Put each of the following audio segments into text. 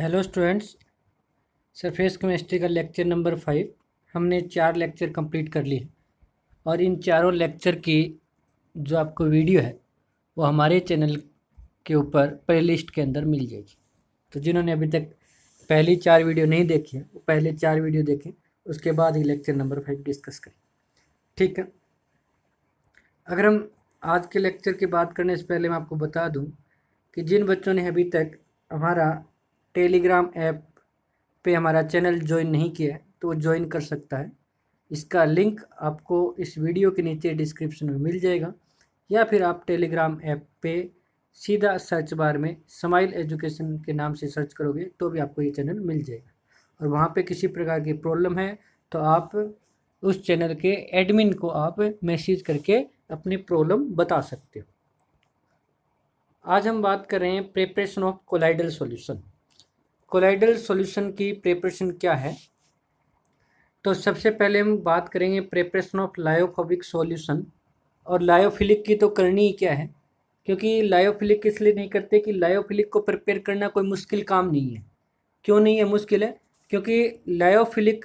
hello students surface chemistry का lecture number five हमने चार लेक्चर कंप्लीट कर लिए और इन चारों लेक्चर की जो आपको वीडियो है वो हमारे चैनल के ऊपर प्ले लिस्ट के अंदर मिल जाएगी तो जिन्होंने अभी तक पहली चार वीडियो नहीं देखी है वो पहले चार वीडियो देखें उसके बाद ही लेक्चर नंबर फाइव डिस्कस करें ठीक है अगर हम आज के लेक्चर की बात करने से पहले मैं आपको बता दूँ कि जिन बच्चों ने अभी तक हमारा टेलीग्राम ऐप पे हमारा चैनल ज्वाइन नहीं किया है तो ज्वाइन कर सकता है इसका लिंक आपको इस वीडियो के नीचे डिस्क्रिप्शन में मिल जाएगा या फिर आप टेलीग्राम ऐप पे सीधा सर्च बार में समाइल एजुकेशन के नाम से सर्च करोगे तो भी आपको ये चैनल मिल जाएगा और वहाँ पे किसी प्रकार की प्रॉब्लम है तो आप उस चैनल के एडमिन को आप मैसेज करके अपनी प्रॉब्लम बता सकते हो आज हम बात कर रहे हैं preparation of colloidal solution colloidal solution की प्रिपरेशन क्या है तो सबसे पहले हम बात करेंगे प्रिपरेशन ऑफ लायोफोबिक सॉल्यूशन और लायोफिलिक की तो करनी ही क्या है क्योंकि लायोफिलिक इसलिए नहीं करते कि लायोफिलिक को प्रिपेयर करना कोई मुश्किल काम नहीं है क्यों नहीं है मुश्किल है क्योंकि लायोफिलिक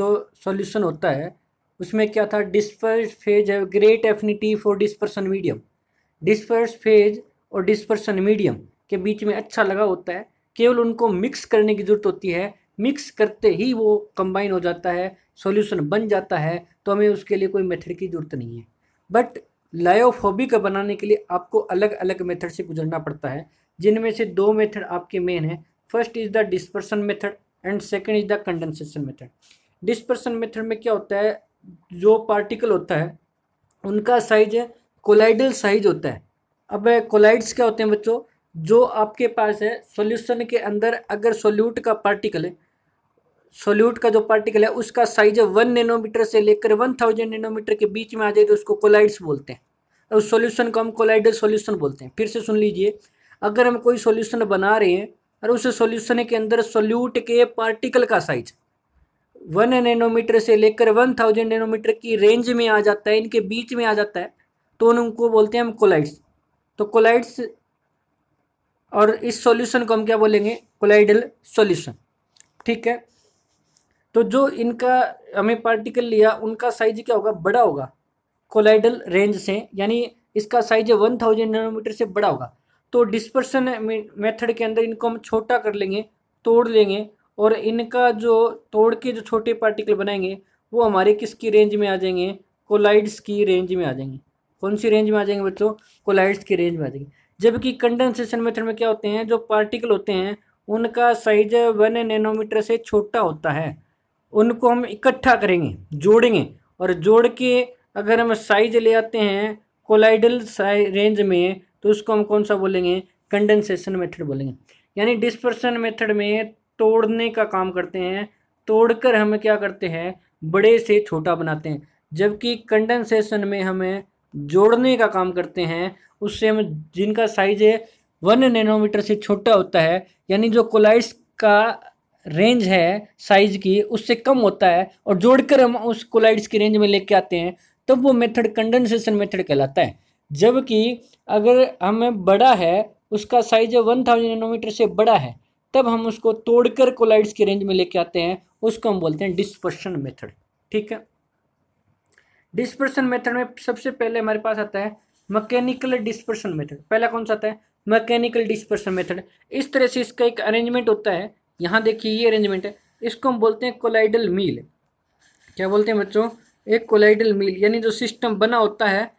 जो सॉल्यूशन होता है उसमें क्या था डिस्पर्स फेज है great affinity for dispersion medium disperse phase और डिस्पर्सन मीडियम के बीच में अच्छा लगा होता है केवल उनको मिक्स करने की ज़रूरत होती है मिक्स करते ही वो कंबाइन हो जाता है सॉल्यूशन बन जाता है तो हमें उसके लिए कोई मेथड की ज़रूरत नहीं है बट लायोफोबिक बनाने के लिए आपको अलग अलग मेथड से गुजरना पड़ता है जिनमें से दो मेथड आपके मेन है first is the dispersion method and second is the condensation method dispersion method में क्या होता है जो पार्टिकल होता है उनका साइज कोलाइडल साइज होता है अब कोलाइड्स क्या होते हैं बच्चों जो आपके पास है सॉल्यूशन के अंदर अगर सोल्यूट का पार्टिकल है सोल्यूट का जो पार्टिकल है उसका साइज वन नैनोमीटर से लेकर वन थाउजेंड नैनोमीटर के बीच में आ जाए तो उसको कोलाइड्स बोलते हैं और उस सोल्यूशन को हम कोलाइडल सोल्यूशन बोलते हैं फिर से सुन लीजिए अगर हम कोई सोल्यूशन बना रहे हैं और उस सोल्यूशन के अंदर सोल्यूट के पार्टिकल का साइज वन नैनोमीटर से लेकर वन थाउजेंड नैनोमीटर की रेंज में आ जाता है इनके बीच में आ जाता है तो उनको बोलते हैं हम कोलाइड्स तो कोलाइड्स और इस सॉल्यूशन को हम क्या बोलेंगे कोलाइडल सॉल्यूशन ठीक है तो जो इनका हमें पार्टिकल लिया उनका साइज क्या होगा बड़ा होगा कोलाइडल रेंज से यानी इसका साइज वन थाउजेंड नैनोमीटर से बड़ा होगा तो डिस्पर्सन मेथड के अंदर इनको हम छोटा कर लेंगे तोड़ लेंगे और इनका जो तोड़ के जो छोटे पार्टिकल बनाएंगे वो हमारे किसकी रेंज में आ जाएंगे कोलाइड्स की रेंज में आ जाएंगे कौन सी रेंज में आ जाएंगे बच्चों कोलाइड्स की रेंज में आ जाएंगे जबकि कंडेंसेशन मेथड में क्या होते हैं जो पार्टिकल होते हैं उनका साइज वन नैनोमीटर से छोटा होता है उनको हम इकट्ठा करेंगे जोड़ेंगे और जोड़ के अगर हम साइज ले आते हैं कोलाइडल रेंज में तो उसको हम कौन सा बोलेंगे कंडेंसेशन मेथड बोलेंगे यानी डिस्पर्सन मेथड में तोड़ने का काम करते हैं तोड़कर हम क्या करते हैं बड़े से छोटा बनाते हैं जबकि कंडेंसेशन में हमें जोड़ने का काम करते हैं उससे हम जिनका साइज है वन नैनोमीटर से छोटा होता है यानी जो कोलाइड्स का रेंज है साइज की उससे कम होता है और जोड़कर हम उस कोलाइड्स की रेंज में लेके आते हैं तब वो मेथड कंडेंसेशन मेथड कहलाता है जबकि अगर हमें बड़ा है उसका साइज वन थाउजेंड नैनोमीटर से बड़ा है तब हम उसको तोड़कर कोलाइड्स की रेंज में लेके आते हैं उसको हम बोलते हैं डिस्पर्शन मेथड ठीक है डिस्पर्सन मेथड में सबसे पहले हमारे पास आता है मैकेनिकल डिस्पर्सन मेथड पहला कौन सा आता है मैकेनिकल डिस्पर्सन मेथड इस तरह से इसका एक अरेंजमेंट होता है यहाँ देखिए ये अरेंजमेंट है इसको हम बोलते हैं कोलाइडल मील क्या बोलते हैं बच्चों एक कोलाइडल मील यानी जो सिस्टम बना होता है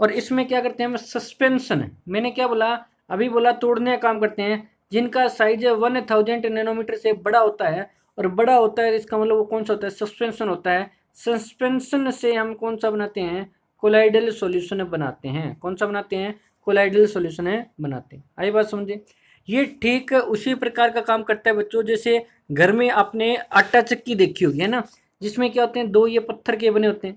और इसमें क्या करते हैं हम सस्पेंशन है मैंने क्या बोला अभी बोला तोड़ने का काम करते हैं जिनका साइज वन थाउजेंड नैनोमीटर से बड़ा होता है और बड़ा होता है इसका मतलब वो कौन सा होता है सस्पेंशन होता है सस्पेंशन से हम कौन सा बनाते हैं कोलाइडल सॉल्यूशन बनाते हैं कौन सा बनाते हैं कोलाइडल सॉल्यूशन है बनाते हैं आई बात समझे ये ठीक उसी प्रकार का काम करता है बच्चों जैसे घर में आपने आटा चक्की देखी होगी है ना जिसमें क्या होते हैं दो ये पत्थर के बने होते हैं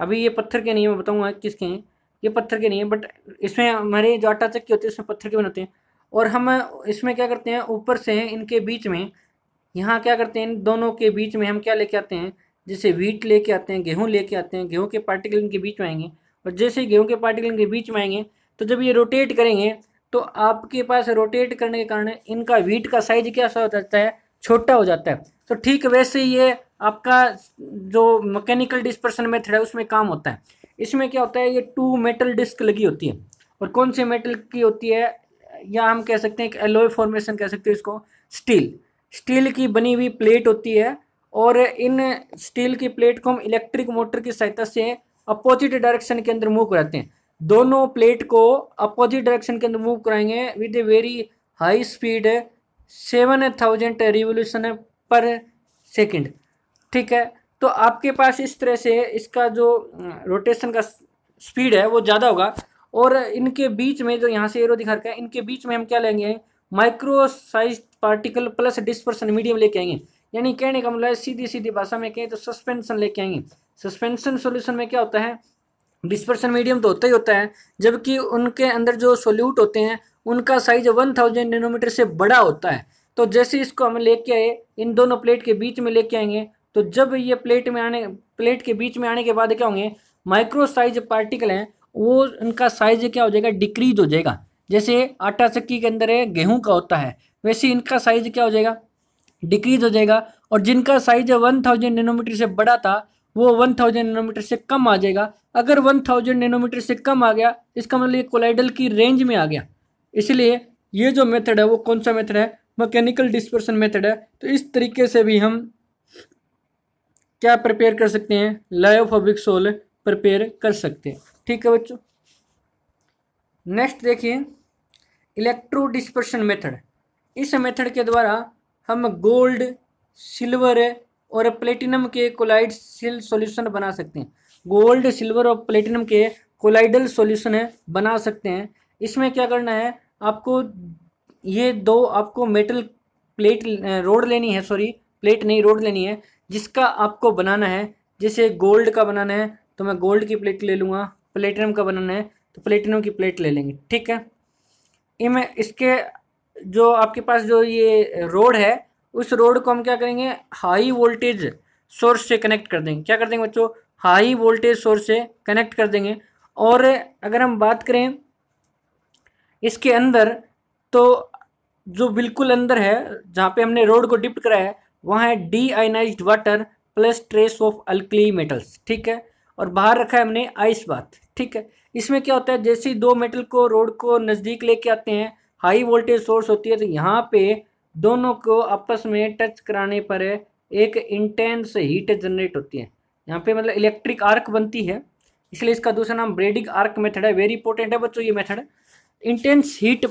अभी ये पत्थर के नहीं है मैं बताऊँगा किसके हैं ये पत्थर के नहीं है बट इसमें हमारे जो आटा चक्की होती है इसमें पत्थर के बने होते हैं और हम इसमें क्या करते हैं ऊपर से इनके बीच में यहाँ क्या करते हैं इन दोनों के बीच में हम क्या लेके आते हैं जैसे वीट लेके आते हैं गेहूँ लेके आते हैं गेहूँ के पार्टिकल इनके बीच में आएंगे और जैसे गेहूँ के पार्टिकल इनके बीच में आएंगे तो जब ये रोटेट करेंगे तो आपके पास रोटेट करने के कारण इनका वीट का साइज क्या सा हो जाता है छोटा हो जाता है तो ठीक वैसे ये आपका जो मैकेनिकल डिस्पर्सन मेथड है उसमें काम होता है इसमें क्या होता है ये टू मेटल डिस्क लगी होती है और कौन सी मेटल की होती है या हम कह सकते हैं कि एलोए फॉर्मेशन कह सकते हैं इसको स्टील स्टील की बनी हुई प्लेट होती है और इन स्टील की प्लेट को हम इलेक्ट्रिक मोटर की सहायता से अपोजिट डायरेक्शन के अंदर मूव कराते हैं दोनों प्लेट को अपोजिट डायरेक्शन के अंदर मूव कराएंगे with a very high speed seven thousand revolution per second ठीक है तो आपके पास इस तरह से इसका जो रोटेशन का स्पीड है वो ज़्यादा होगा और इनके बीच में जो यहाँ से एरो दिखा रखा है इनके बीच में हम क्या लेंगे micro size particle plus dispersion medium लेके आएंगे यानी कहने का मतलब सीधी सीधी भाषा में कहें तो सस्पेंशन लेके आएंगे सस्पेंशन सोल्यूशन में क्या होता है डिस्पर्सन मीडियम तो होता ही होता है जबकि उनके अंदर जो सोल्यूट होते हैं उनका साइज वन थाउजेंड नैनोमीटर से बड़ा होता है तो जैसे इसको हम लेके आए इन दोनों प्लेट के बीच में लेके आएंगे तो जब ये प्लेट में आने प्लेट के बीच में आने के बाद क्या होंगे माइक्रो साइज पार्टिकल हैं वो उनका साइज क्या हो जाएगा डिक्रीज हो जाएगा जैसे आटा चक्की के अंदर गेहूं का होता है वैसे इनका साइज क्या हो जाएगा डिक्रीज हो जाएगा और जिनका साइज वन थाउजेंड नैनोमीटर से बड़ा था वो वन थाउजेंड नैनोमीटर से कम आ जाएगा अगर वन थाउजेंड नैनोमीटर से कम आ गया इसका मतलब ये कोलाइडल की रेंज में आ गया इसलिए ये जो मेथड है वो कौन सा मेथड है मैकेनिकल डिस्पर्सन मेथड है तो इस तरीके से भी हम क्या प्रिपेयर कर सकते हैं लायोफोबिक सोल प्रिपेयर कर सकते हैं ठीक है बच्चों नेक्स्ट देखिए इलेक्ट्रो डिस्पर्शन मेथड इस मेथड के द्वारा हम गोल्ड सिल्वर और प्लेटिनम के कोलाइड सिल सोल्यूशन बना सकते हैं गोल्ड सिल्वर और प्लेटिनम के कोलाइडल सोल्यूशन बना सकते हैं इसमें क्या करना है आपको ये दो आपको मेटल प्लेट रोड लेनी है सॉरी प्लेट नहीं रोड लेनी है जिसका आपको बनाना है जैसे गोल्ड का बनाना है तो मैं गोल्ड की प्लेट ले लूँगा प्लेटिनम का बनाना है तो प्लेटिनम की प्लेट ले लेंगे ठीक है इमें इसके जो आपके पास जो ये रोड है उस रोड को हम क्या करेंगे हाई वोल्टेज सोर्स से कनेक्ट कर देंगे क्या कर देंगे बच्चों हाई वोल्टेज सोर्स से कनेक्ट कर देंगे और अगर हम बात करें इसके अंदर तो जो बिल्कुल अंदर है जहाँ पे हमने रोड को डिप्ट कराया है वहाँ है deionize water plus trace of alkali metals ठीक है और बाहर रखा है हमने आइस बाथ ठीक है इसमें क्या होता है जैसे ही दो मेटल को रोड को नज़दीक लेके आते हैं हाई वोल्टेज सोर्स होती है तो यहाँ पे दोनों को आपस में टच कराने पर एक इंटेंस हीट जनरेट होती है यहाँ पे मतलब इलेक्ट्रिक आर्क बनती है इसलिए इसका दूसरा नाम ब्रेडिक आर्क मेथड है वेरी इंपॉर्टेंट है बच्चों ये मेथड इंटेंस हीट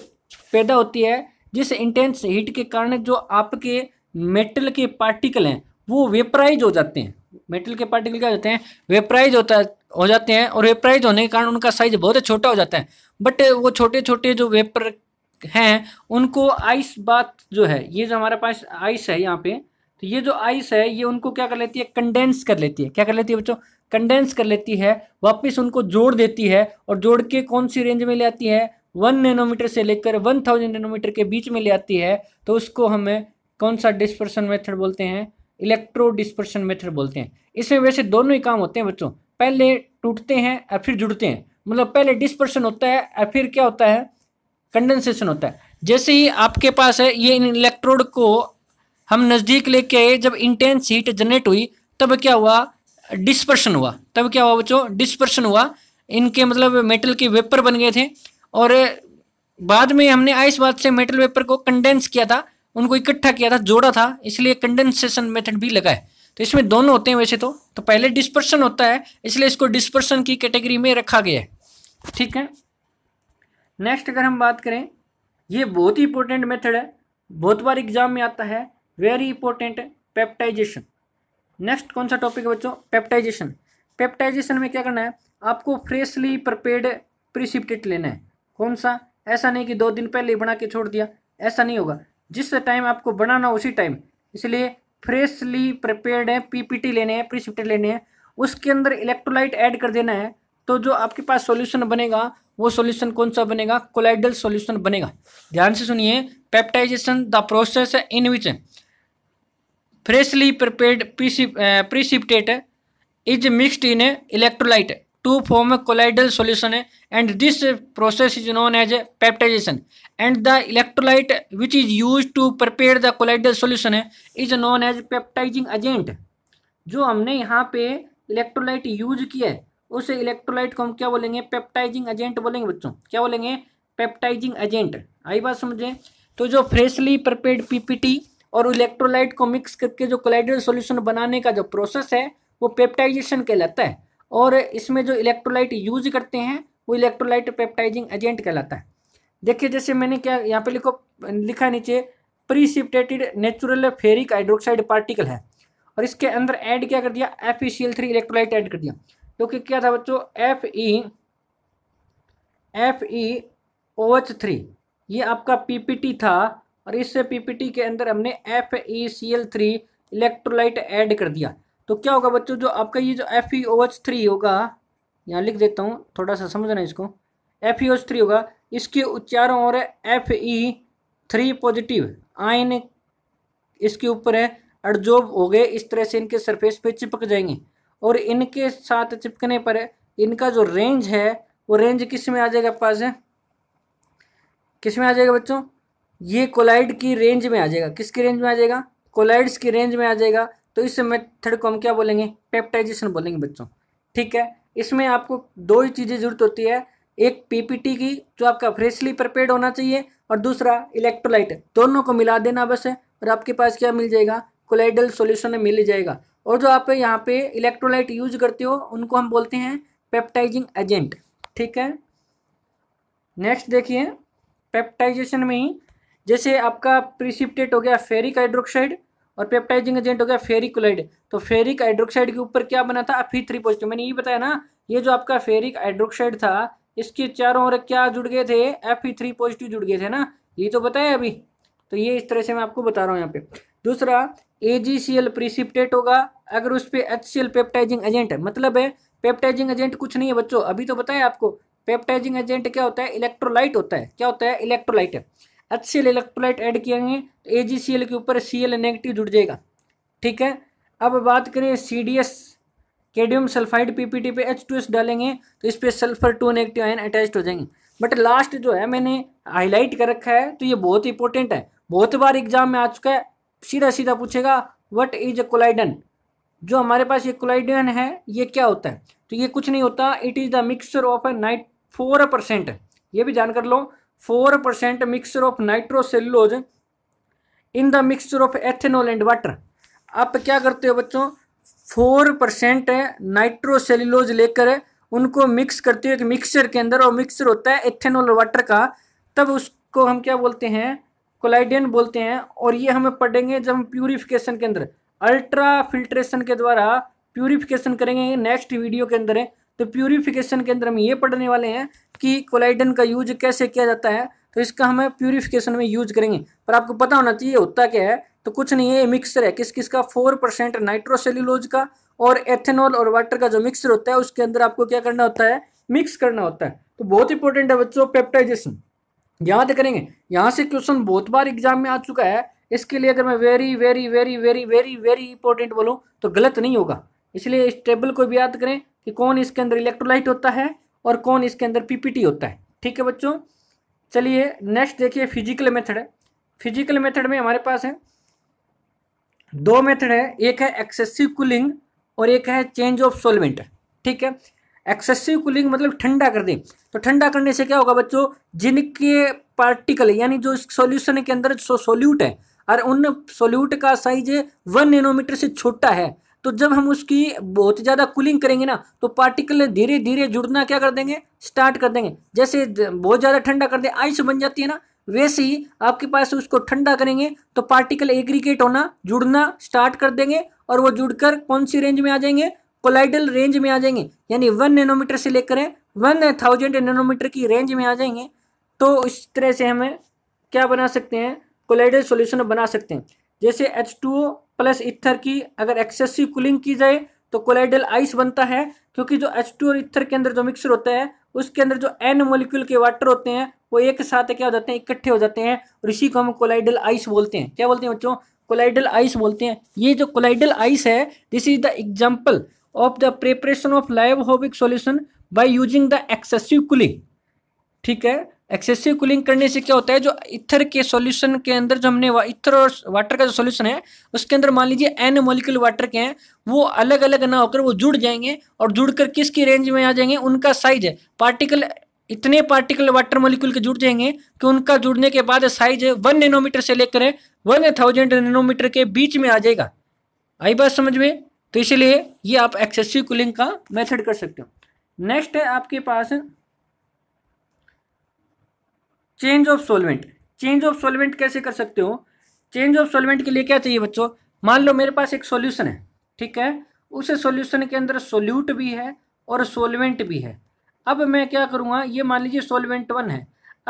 पैदा होती है जिस इंटेंस हीट के कारण जो आपके मेटल के पार्टिकल हैं वो वेपराइज हो जाते हैं मेटल के पार्टिकल क्या होते हैं वेपराइज होता हो जाते हैं और वेपराइज होने के कारण उनका साइज बहुत छोटा हो जाता है बट वो छोटे छोटे जो वेपर हैं उनको आइस बात जो है ये जो हमारे पास आइस है यहाँ पे तो ये जो आइस है ये उनको क्या कर लेती है कंडेंस कर लेती है क्या कर लेती है बच्चों कंडेंस कर लेती है वापस उनको जोड़ देती है और जोड़ के कौन सी रेंज में ले आती है वन नैनोमीटर से लेकर वन थाउजेंड नैनोमीटर के बीच में ले आती है तो उसको हमें कौन सा डिस्पर्सन मेथड बोलते हैं इलेक्ट्रो डिस्पर्सन मेथड बोलते हैं इसमें वैसे दोनों ही काम होते हैं बच्चों पहले टूटते हैं और फिर जुड़ते हैं मतलब पहले डिस्पर्सन होता है और फिर क्या होता है कंडेंसेशन होता है जैसे ही आपके पास है ये इलेक्ट्रोड को हम नज़दीक लेके आए जब इंटेंस हीट जनरेट हुई तब क्या हुआ डिस्पर्शन हुआ तब क्या हुआ बच्चों डिस्पर्शन हुआ इनके मतलब मेटल के वेपर बन गए थे और बाद में हमने आइस बात से मेटल वेपर को कंडेंस किया था उनको इकट्ठा किया था जोड़ा था इसलिए कंडेंसेशन मेथड भी लगा है तो इसमें दोनों होते हैं वैसे तो तो पहले डिस्पर्शन होता है इसलिए इसको डिस्पर्शन की कैटेगरी में रखा गया है ठीक है नेक्स्ट अगर हम बात करें ये बहुत ही इंपॉर्टेंट मेथड है बहुत बार एग्जाम में आता है वेरी इंपॉर्टेंट पेप्टाइजेशन नेक्स्ट कौन सा टॉपिक है बच्चों पेप्टाइजेशन पेप्टाइजेशन में क्या करना है आपको फ्रेशली प्रपेड प्रिसिप्टेट लेना है कौन सा ऐसा नहीं कि दो दिन पहले ही बना के छोड़ दिया ऐसा नहीं होगा जिस टाइम आपको बनाना उसी टाइम इसलिए फ्रेशली प्रिपेयर्ड है पीपीटी लेने हैं प्रिसिप्टेट लेने हैं उसके अंदर इलेक्ट्रोलाइट ऐड कर देना है तो जो आपके पास सॉल्यूशन बनेगा वो सॉल्यूशन कौन सा बनेगा कोलाइडल सॉल्यूशन बनेगा ध्यान से सुनिए peptization the process in which freshly prepared precipitate is mixed in electrolyte to form colloidal solution and this process is known as peptization and the electrolyte which is use to prepare the colloidal solution is known as peptizing agent जो हमने यहाँ पे electrolyte use किया है उस electrolyte को हम क्या बोलेंगे पेप्टाइजिंग एजेंट बोलेंगे बच्चों क्या बोलेंगे पेप्टाइजिंग एजेंट आई बात समझें तो जो फ्रेशली प्रिपेड पीपीटी और इलेक्ट्रोलाइट को मिक्स करके जो कोलाइडल सोल्यूशन बनाने का जो प्रोसेस है वो पेप्टाइजेशन कहलाता है और इसमें जो इलेक्ट्रोलाइट यूज करते हैं वो इलेक्ट्रोलाइट पेप्टाइजिंग एजेंट कहलाता है देखिए जैसे मैंने क्या यहाँ पे लिखो लिखा नीचे precipitated natural ferric hydroxide particle है और इसके अंदर ऐड क्या कर दिया एफ थ्री इलेक्ट्रोलाइट ऐड कर दिया क्योंकि क्या था बच्चों F E F E O H three ये आपका पीपीटी था और इस पीपीटी के अंदर हमने F E C L three electrolyte add कर दिया तो क्या होगा बच्चों जो आपका ये जो F E O H three होगा यहाँ लिख देता हूँ थोड़ा सा समझना इसको F E O H three होगा इसके उच्चारों और F E three positive ion इसके ऊपर है एडजॉर्ब हो गए इस तरह से इनके सरफेस पे चिपक जाएंगे और इनके साथ चिपकने पर इनका जो रेंज है वो रेंज किस में आ जाएगा पास है किस में आ जाएगा बच्चों ये कोलाइड की रेंज में आ जाएगा किसकी रेंज में आ जाएगा कोलाइड्स की रेंज में आ जाएगा तो इस मेथड को हम क्या बोलेंगे पेप्टाइजेशन बोलेंगे बच्चों ठीक है इसमें आपको दो ही चीज़ें जरूरत होती है एक पीपीटी की जो आपका फ्रेशली प्रिपेड होना चाहिए और दूसरा इलेक्ट्रोलाइट दोनों को मिला देना बस है और आपके पास क्या मिल जाएगा कोलाइडल सोल्यूशन मिल जाएगा और जो आप यहाँ पे इलेक्ट्रोलाइट यूज करते हो उनको हम बोलते हैं पेप्टाइजिंग एजेंट ठीक है नेक्स्ट देखिए पेप्टाइजेशन में ही जैसे आपका प्रिसिप्टेट हो गया फेरिक हाइड्रोक्साइड और पेप्टाइजिंग एजेंट हो गया फेरिकोलाइड तो फेरिक हाइड्रोक्साइड के ऊपर क्या बना था अफी थ्री पॉजिटिव मैंने ये बताया ना ये जो आपका फेरिक हाइड्रोक्साइड था इसके चारों ओर क्या जुड़ गए थे एफ थ्री पॉजिटिव जुड़ गए थे ना ये तो बताया अभी तो ये इस तरह से मैं आपको बता रहा हूँ यहाँ पे दूसरा ए जी सी एल प्रिसिप्टेट होगा अगर उस पर H C L peptizing agent है मतलब है पेप्टाइजिंग एजेंट कुछ नहीं है बच्चों अभी तो बताया आपको पेप्टाइजिंग एजेंट क्या होता है इलेक्ट्रोलाइट होता है क्या होता है इलेक्ट्रोलाइट है H C L electrolyte add किएंगे तो ए जी सी एल के ऊपर सी एल नेगेटिव जुड़ जाएगा ठीक है अब बात करें C D S cadmium sulphide PPT पे एच टू एस डालेंगे तो इस पर sulphur two negative ion attach हो जाएंगे बट लास्ट जो है मैंने हाईलाइट कर रखा है तो ये बहुत इंपॉर्टेंट है बहुत बार एग्जाम में आ चुका है सीधा सीधा पूछेगा वट इज अ कोलाइडन जो हमारे पास ये कोलाइडन है ये क्या होता है तो ये कुछ नहीं होता it is the mixture of a night four percent ये भी जान कर लो four percent mixture of nitrocellulose in the mixture of ethanol and water आप क्या करते हो बच्चों फोर परसेंट नाइट्रोसेलुलोज लेकर उनको मिक्स करते हो एक मिक्सचर के अंदर और मिक्सचर होता है एथेनॉल वाटर का तब उसको हम क्या बोलते हैं कोलाइडियन बोलते हैं और ये हमें पढ़ेंगे जब हम प्यूरिफिकेशन के अंदर अल्ट्रा फिल्ट्रेशन के द्वारा प्यूरिफिकेशन करेंगे नेक्स्ट वीडियो के अंदर है तो प्यूरिफिकेशन के अंदर हम ये पढ़ने वाले हैं कि कोलाइडन का यूज कैसे किया जाता है तो इसका हमें प्यूरिफिकेशन में यूज करेंगे पर आपको पता होना चाहिए होता क्या है तो कुछ नहीं है मिक्सर है किस किस का फोर परसेंट नाइट्रोसेल्यूलोज का और एथेनॉल और वाटर का जो मिक्सर होता है उसके अंदर आपको क्या करना होता है मिक्स करना होता है तो बहुत इंपॉर्टेंट है बच्चों पेप्टाइजेशन याद करेंगे यहाँ से क्वेश्चन बहुत बार एग्जाम में आ चुका है इसके लिए अगर मैं very very very very very very important बोलूँ तो गलत नहीं होगा इसलिए इस टेबल को भी याद करें कि कौन इसके अंदर इलेक्ट्रोलाइट होता है और कौन इसके अंदर पीपीटी होता है ठीक है बच्चों चलिए नेक्स्ट देखिए फिजिकल मेथड है फिजिकल मेथड में हमारे पास है दो मेथड है एक है एक्सेसिव कूलिंग और एक है चेंज ऑफ सोलमेंट ठीक है एक्सेसिव कूलिंग मतलब ठंडा कर दें तो ठंडा करने से क्या होगा बच्चों जिनके पार्टिकल यानी जो इस सॉल्यूशन के अंदर जो सोल्यूट है और उन सोल्यूट का साइज वन नैनोमीटर से छोटा है तो जब हम उसकी बहुत ज़्यादा कूलिंग करेंगे ना तो पार्टिकल धीरे धीरे जुड़ना क्या कर देंगे स्टार्ट कर देंगे जैसे बहुत ज़्यादा ठंडा कर दे आइस बन जाती है ना वैसे ही आपके पास उसको ठंडा करेंगे तो पार्टिकल एग्रीगेट होना जुड़ना स्टार्ट कर देंगे और वो जुड़कर कौन सी रेंज में आ जाएंगे कोलाइडल रेंज में आ जाएंगे यानी वन नैनोमीटर से लेकर वन थाउजेंड नैनोमीटर की रेंज में आ जाएंगे तो इस तरह से हमें क्या बना सकते हैं कोलाइडल सॉल्यूशन बना सकते हैं जैसे एच टू प्लस इथर की अगर एक्सेसिव कूलिंग की जाए तो कोलाइडल आइस बनता है क्योंकि जो एच टू और इथर के अंदर जो मिक्सर होता है उसके अंदर जो एन मोलिक्यूल के वाटर होते हैं वो एक साथ क्या हो जाते हैं इकट्ठे हो जाते हैं और इसी को हम कोलाइडल आइस बोलते हैं क्या बोलते हैं बच्चों कोलाइडल आइस बोलते हैं ये जो कोलाइडल आइस है this is the example of the preparation of lyophobic solution by using the excessive cooling ठीक है एक्सेसिव कूलिंग करने से क्या होता है जो इथर के सॉल्यूशन के अंदर जो हमने इथर और वाटर का जो सॉल्यूशन है उसके अंदर मान लीजिए एन मोलिकुल वाटर के हैं वो अलग अलग ना होकर वो जुड़ जाएंगे और जुड़कर किसकी रेंज में आ जाएंगे उनका साइज है पार्टिकल इतने पार्टिकल वाटर मोलिकुल के जुड़ जाएंगे कि उनका जुड़ने के बाद साइज वन नैनोमीटर से लेकर वन थाउजेंड नैनोमीटर के बीच में आ जाएगा आई बात समझ में तो इसलिए ये आप एक्सेसिव कूलिंग का मेथड कर सकते हो नेक्स्ट है आपके पास change of solvent change of solvent कैसे कर सकते हो चेंज ऑफ सोलवेंट के लिए क्या चाहिए बच्चों मान लो मेरे पास एक सॉल्यूशन है ठीक है उस सॉल्यूशन के अंदर सोल्यूट भी है और सोलवेंट भी है अब मैं क्या करूँगा ये मान लीजिए सोलवेंट वन है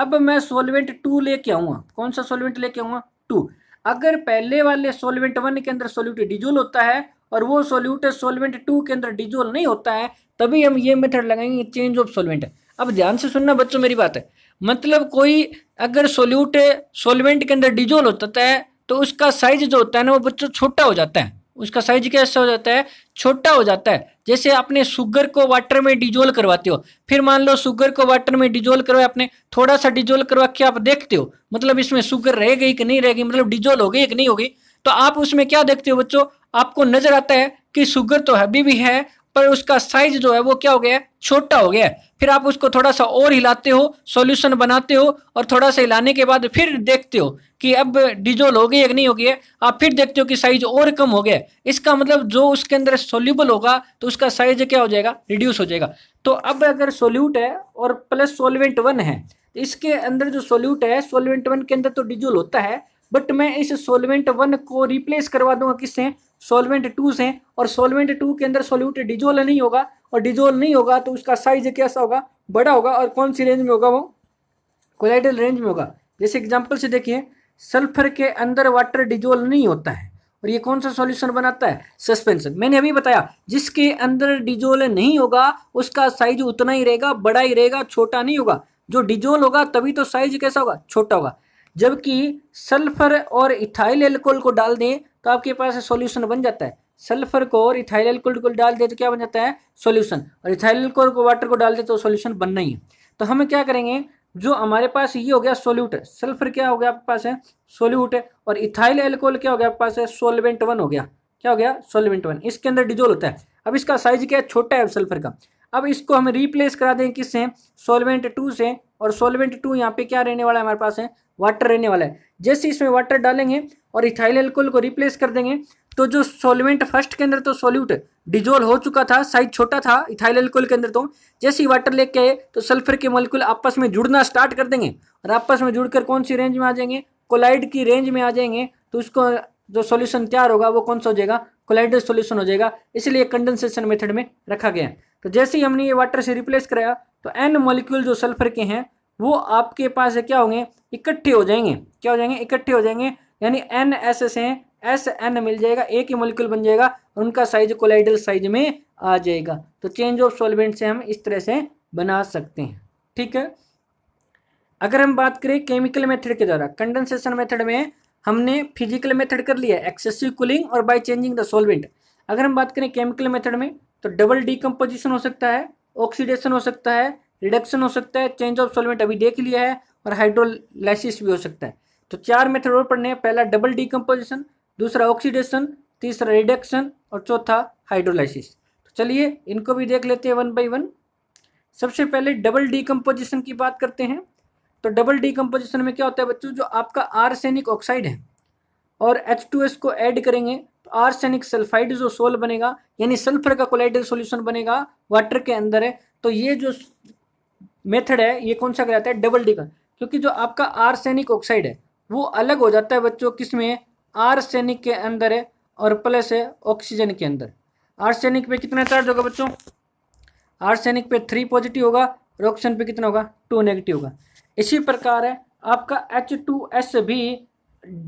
अब मैं सोलवेंट टू लेके आऊँगा कौन सा सोलवेंट लेके आऊँगा टू अगर पहले वाले सोलवेंट वन के अंदर सोल्यूट डिजोल होता है और वो सोल्यूट सोलवेंट टू के अंदर डिजोल्व नहीं होता है तभी हम ये मेथड लगाएंगे चेंज ऑफ सोलवेंट अब ध्यान से सुनना बच्चों मेरी बात है मतलब कोई अगर सोल्यूट सोलवेंट के अंदर डिजोल्व होता है तो उसका साइज जो होता है ना वो बच्चों छोटा हो जाता है उसका साइज कैसा हो जाता है छोटा हो जाता है जैसे आपने शुगर को वाटर में डिजोल करवाते हो फिर मान लो शुगर को वाटर में डिजोल करवाए आपने थोड़ा सा डिजोल करवा के आप देखते हो मतलब इसमें शुगर रह गई कि नहीं रह गई मतलब डिजोल हो गई कि नहीं हो गई तो आप उसमें क्या देखते हो बच्चों आपको नजर आता है कि शुगर तो हैवी भी है पर उसका साइज जो है वो क्या हो गया है छोटा हो गया फिर आप उसको थोड़ा सा और हिलाते हो सॉल्यूशन बनाते हो और थोड़ा सा हिलाने के बाद फिर देखते हो कि अब डिजोल हो गई या नहीं हो गई है आप फिर देखते हो कि साइज और कम हो गया इसका मतलब जो उसके अंदर सोल्यूबल होगा तो उसका साइज क्या हो जाएगा रिड्यूस हो जाएगा तो अब अगर सोल्यूट है और प्लस सोलवेंट वन है तो इसके अंदर जो सोल्यूट है सोलवेंट वन के अंदर तो डिजोल होता है बट मैं इस सोलवेंट वन को रिप्लेस करवा दूंगा किससे सोलवेंट टू से और सोलवेंट टू के अंदर सोल्यूट डिजोल नहीं होगा और डिजोल नहीं होगा तो उसका साइज कैसा होगा बड़ा होगा और कौन सी रेंज में होगा वो कोलाइडल रेंज में होगा जैसे एग्जाम्पल से देखिए सल्फर के अंदर वाटर डिजोल नहीं होता है और ये कौन सा सॉल्यूशन बनाता है सस्पेंशन मैंने अभी बताया जिसके अंदर डिजोल नहीं होगा उसका साइज उतना ही रहेगा बड़ा ही रहेगा छोटा नहीं होगा जो डिजोल होगा तभी तो साइज कैसा होगा छोटा होगा जबकि सल्फर और इथाइल एल्कोहल को डाल दें तो आपके पास सोल्यूशन बन जाता है सल्फर को और इथाइल एल्कोहल को डाल दे तो क्या बन जाता है सोल्यूशन और इथाइल एल्कोहल को वाटर को डाल दे तो सोल्यूशन बनना ही है तो हम क्या करेंगे जो हमारे पास ये हो गया सोल्यूट सल्फर क्या हो गया आपके पास है सोल्यूट और इथाइल एल्कोहल क्या हो गया आपके पास है सोलवेंट वन हो गया क्या हो गया सोलवेंट वन इसके अंदर डिजोल होता है अब इसका साइज क्या है छोटा है सल्फर का अब इसको हम रिप्लेस करा दें किससे सोलवेंट टू से और सोलवेंट टू यहाँ पे क्या रहने वाला है हमारे पास है वाटर रहने वाला है जैसे इसमें वाटर डालेंगे और इथाइल एल्कोल को रिप्लेस कर देंगे तो जो सोलवेंट फर्स्ट के अंदर तो सोल्यूट डिजोल हो चुका था साइज छोटा था इथाइल एल्कोल के अंदर तो जैसे ही वाटर लेके आए तो सल्फर के मोलिकुल आपस में जुड़ना स्टार्ट कर देंगे और आपस में जुड़कर कौन सी रेंज में आ जाएंगे कोलाइड की रेंज में आ जाएंगे तो उसको जो सोल्यूशन तैयार होगा वो कौन सा हो जाएगा कोलाइड सोल्यूशन हो जाएगा इसलिए कंडेंसेशन मेथड में रखा गया है तो जैसे ही हमने ये वाटर से रिप्लेस कराया तो एन मोलिक्यूल जो सल्फर के हैं वो आपके पास क्या होंगे इकट्ठे हो जाएंगे क्या हो जाएंगे इकट्ठे हो जाएंगे यानी एन एस से एस एन मिल जाएगा एक ही मोलिक्यूल बन जाएगा उनका साइज कोलाइडल साइज में आ जाएगा तो चेंज ऑफ सॉल्वेंट से हम इस तरह से बना सकते हैं ठीक है अगर हम बात करें केमिकल मेथड के द्वारा कंडेंसेशन मेथड में हमने फिजिकल मेथड कर लिया एक्सेसिव कूलिंग और बाय चेंजिंग द सॉल्वेंट अगर हम बात करें केमिकल मेथड में तो डबल डीकम्पोजिशन हो सकता है ऑक्सीडेशन हो सकता है रिडक्शन हो सकता है चेंज ऑफ सॉल्वेंट अभी देख लिया है और हाइड्रोलाइसिस भी हो सकता है तो चार मेथड और पढ़ने हैं पहला डबल डिकम्पोजिशन दूसरा ऑक्सीडेशन तीसरा रिडक्शन और चौथा हाइड्रोलाइसिस तो चलिए इनको भी देख लेते हैं वन बाई वन सबसे पहले डबल डिकम्पोजिशन की बात करते हैं तो डबल डिकम्पोजिशन में क्या होता है बच्चों जो आपका आर्सेनिक ऑक्साइड है और एस को ऐड करेंगे तो आर्सेनिक सल्फाइड जो सोल बनेगा यानी सल्फर का कोलाइडल सोल्यूशन बनेगा वाटर के अंदर है तो ये जो मेथड है ये कौन सा कहलाता है डबल डिकम क्योंकि जो आपका आर्सेनिक ऑक्साइड है वो अलग हो जाता है बच्चों किस में आर्सेनिक के अंदर है और प्लस है ऑक्सीजन के अंदर आर्सेनिक पे कितना चार्ज होगा बच्चों आर्सेनिक पे थ्री पॉजिटिव होगा और ऑक्सीजन पे कितना होगा टू नेगेटिव होगा इसी प्रकार है आपका एच टू एस भी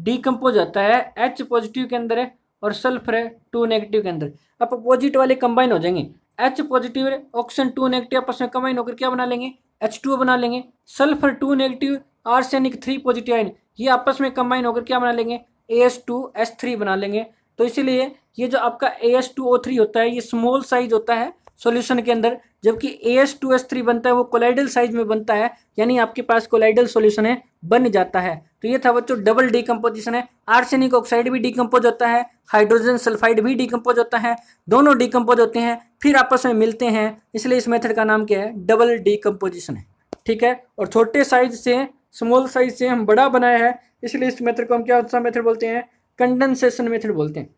डीकम्पोज होता है एच पॉजिटिव के अंदर है और सल्फर है टू नेगेटिव के अंदर अब अपोजिट वाले कंबाइन हो जाएंगे H positive oxygen two negative आपस में कंबाइन होकर क्या बना लेंगे एच टू बना लेंगे sulphur two negative arsenic three positive ion ये आपस में कंबाइन होकर क्या बना लेंगे A S two S three बना लेंगे तो इसीलिए ये जो आपका A S two O three होता है ये स्मॉल साइज होता है सॉल्यूशन के अंदर जबकि A S S two three बनता है वो कोलाइडल साइज में बनता है यानी आपके पास कोलाइडल सॉल्यूशन है बन जाता है तो ये था बच्चों डबल डिकम्पोजिशन है आर्सेनिक ऑक्साइड भी डिकम्पोज होता है हाइड्रोजन सल्फाइड भी डिकम्पोज होता है दोनों डिकम्पोज होते हैं फिर आपस में मिलते हैं इसलिए इस मेथड का नाम क्या है डबल डिकम्पोजिशन है ठीक है और छोटे साइज से स्मॉल साइज से हम बड़ा बनाया है इसलिए इस मेथड को हम क्या सा मेथड बोलते हैं कंडेंसेशन मेथड बोलते हैं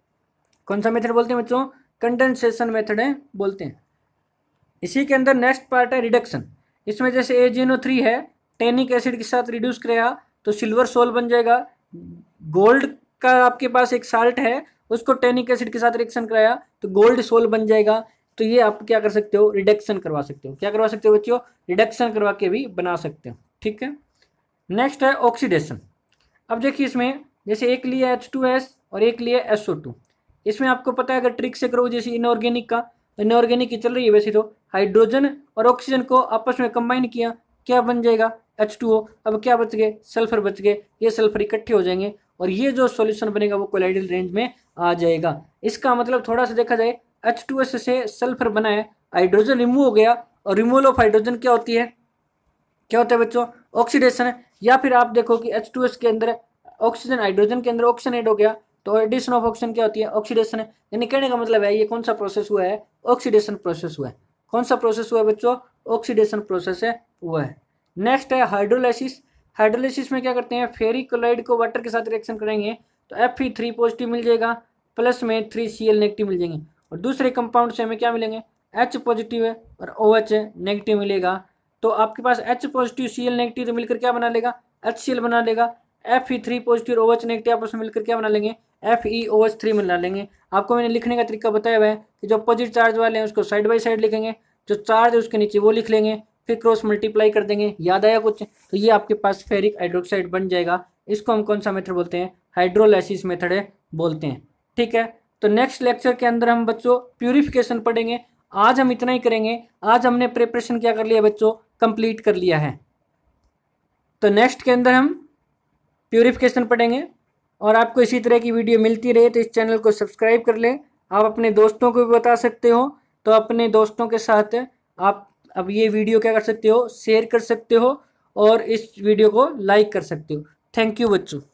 कौन सा मेथड बोलते हैं बच्चों कंडेंसेशन मेथड है बोलते हैं इसी के अंदर नेक्स्ट पार्ट है रिडक्शन इसमें जैसे ए जी थ्री है टेनिक एसिड के साथ रिड्यूस करेगा तो सिल्वर सोल बन जाएगा गोल्ड का आपके पास एक साल्ट है उसको टेनिक एसिड के साथ रिएक्शन कराया तो गोल्ड सोल बन जाएगा तो ये आप क्या कर सकते हो रिडक्शन करवा सकते हो क्या करवा सकते हो बच्चों रिडक्शन करवा के भी बना सकते हो ठीक है नेक्स्ट है ऑक्सीडेशन अब देखिए इसमें जैसे एक लिया एच टू एस और एक लिया एस ओ टू इसमें आपको पता है अगर ट्रिक से करो जैसे इनऑर्गेनिक का इनऑर्गेनिक तो की चल रही है वैसे तो हाइड्रोजन और ऑक्सीजन को आपस में कंबाइन किया क्या बन जाएगा एच टू ओ अब क्या बच गए सल्फर बच गए ये सल्फर इकट्ठे हो जाएंगे और ये जो सॉल्यूशन बनेगा वो कोलाइडल रेंज में आ जाएगा इसका मतलब थोड़ा सा देखा जाए एच टू एस से सल्फर बना है हाइड्रोजन रिमूव हो गया और रिमूवल ऑफ हाइड्रोजन क्या होती है क्या होता है बच्चों ऑक्सीडेशन या फिर आप देखो कि एच टू एस के अंदर ऑक्सीजन हाइड्रोजन के अंदर ऑक्सीजन एड हो गया तो एडिशन ऑफ ऑक्सीजन क्या होती है ऑक्सीडेशन है यानी कहने का मतलब है ये कौन सा प्रोसेस हुआ है ऑक्सीडेशन प्रोसेस हुआ है कौन सा प्रोसेस हुआ है बच्चों ऑक्सीडेशन प्रोसेस है हुआ है नेक्स्ट है हाइड्रोलाइसिस हाइड्रोलाइसिस में क्या करते हैं फेरी क्लोराइड को वाटर के साथ रिएक्शन करेंगे तो एफ ई थ्री पॉजिटिव मिल जाएगा प्लस में थ्री सी एल नेगेटिव मिल जाएंगे और दूसरे कंपाउंड से हमें क्या मिलेंगे एच पॉजिटिव है और ओ एच नेगेटिव मिलेगा तो आपके पास H positive C L negative मिलकर क्या बना लेगा एच सी एल बना लेगा F E three positive O H negative आपस में मिलकर क्या बना लेंगे F E O H three बना लेंगे आपको मैंने लिखने का तरीका बताया हुआ है कि जो अपोजिट चार्ज वाले हैं उसको साइड बाई साइड लिखेंगे जो चार्ज है उसके नीचे वो लिख लेंगे फिर क्रॉस मल्टीप्लाई कर देंगे याद आया कुछ तो ये आपके पास फेरिक हाइड्रोक्साइड बन जाएगा इसको हम कौन सा मेथड बोलते हैं हाइड्रोलाइसिस मेथड है बोलते हैं ठीक है तो नेक्स्ट लेक्चर के अंदर हम बच्चों प्यूरिफिकेशन पढ़ेंगे आज हम इतना ही करेंगे आज हमने प्रिपरेशन क्या कर लिया बच्चों कंप्लीट कर लिया है तो नेक्स्ट के अंदर हम प्योरीफिकेशन पढ़ेंगे और आपको इसी तरह की वीडियो मिलती रहे तो इस चैनल को सब्सक्राइब कर लें आप अपने दोस्तों को भी बता सकते हो तो अपने दोस्तों के साथ आप अब ये वीडियो क्या कर सकते हो शेयर कर सकते हो और इस वीडियो को लाइक कर सकते हो थैंक यू बच्चों